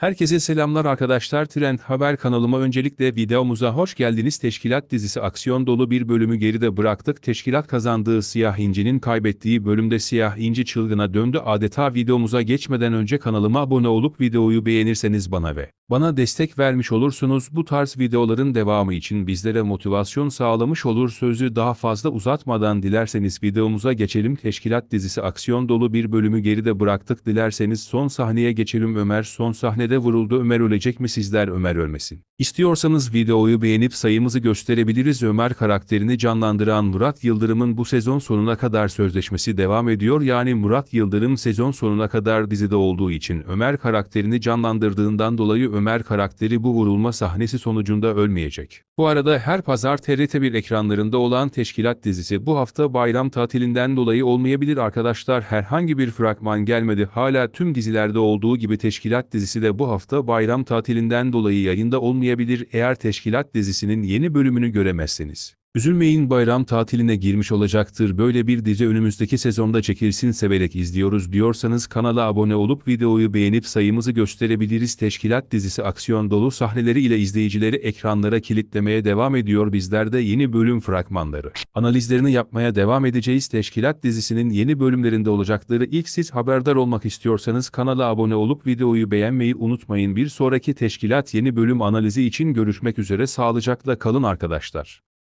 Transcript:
Herkese selamlar arkadaşlar. Trend Haber kanalıma öncelikle videomuza hoş geldiniz. Teşkilat dizisi aksiyon dolu bir bölümü geride bıraktık. Teşkilat kazandığı Siyah incinin kaybettiği bölümde Siyah inci çılgına döndü. Adeta videomuza geçmeden önce kanalıma abone olup videoyu beğenirseniz bana ve bana destek vermiş olursunuz bu tarz videoların devamı için bizlere motivasyon sağlamış olur sözü daha fazla uzatmadan dilerseniz videomuza geçelim teşkilat dizisi aksiyon dolu bir bölümü geride bıraktık dilerseniz son sahneye geçelim Ömer son sahnede vuruldu Ömer ölecek mi sizler Ömer ölmesin. İstiyorsanız videoyu beğenip sayımızı gösterebiliriz Ömer karakterini canlandıran Murat Yıldırım'ın bu sezon sonuna kadar sözleşmesi devam ediyor yani Murat Yıldırım sezon sonuna kadar dizide olduğu için Ömer karakterini canlandırdığından dolayı Ömer karakteri bu vurulma sahnesi sonucunda ölmeyecek. Bu arada her pazar TRT1 ekranlarında olan Teşkilat dizisi bu hafta bayram tatilinden dolayı olmayabilir arkadaşlar. Herhangi bir fragman gelmedi. Hala tüm dizilerde olduğu gibi Teşkilat dizisi de bu hafta bayram tatilinden dolayı yayında olmayabilir eğer Teşkilat dizisinin yeni bölümünü göremezseniz. Üzülmeyin bayram tatiline girmiş olacaktır. Böyle bir dizi önümüzdeki sezonda çekilsin severek izliyoruz diyorsanız kanala abone olup videoyu beğenip sayımızı gösterebiliriz. Teşkilat dizisi aksiyon dolu sahneleri ile izleyicileri ekranlara kilitlemeye devam ediyor. Bizler de yeni bölüm fragmanları. Analizlerini yapmaya devam edeceğiz. Teşkilat dizisinin yeni bölümlerinde olacakları ilk siz haberdar olmak istiyorsanız kanala abone olup videoyu beğenmeyi unutmayın. Bir sonraki Teşkilat yeni bölüm analizi için görüşmek üzere sağlıcakla kalın arkadaşlar.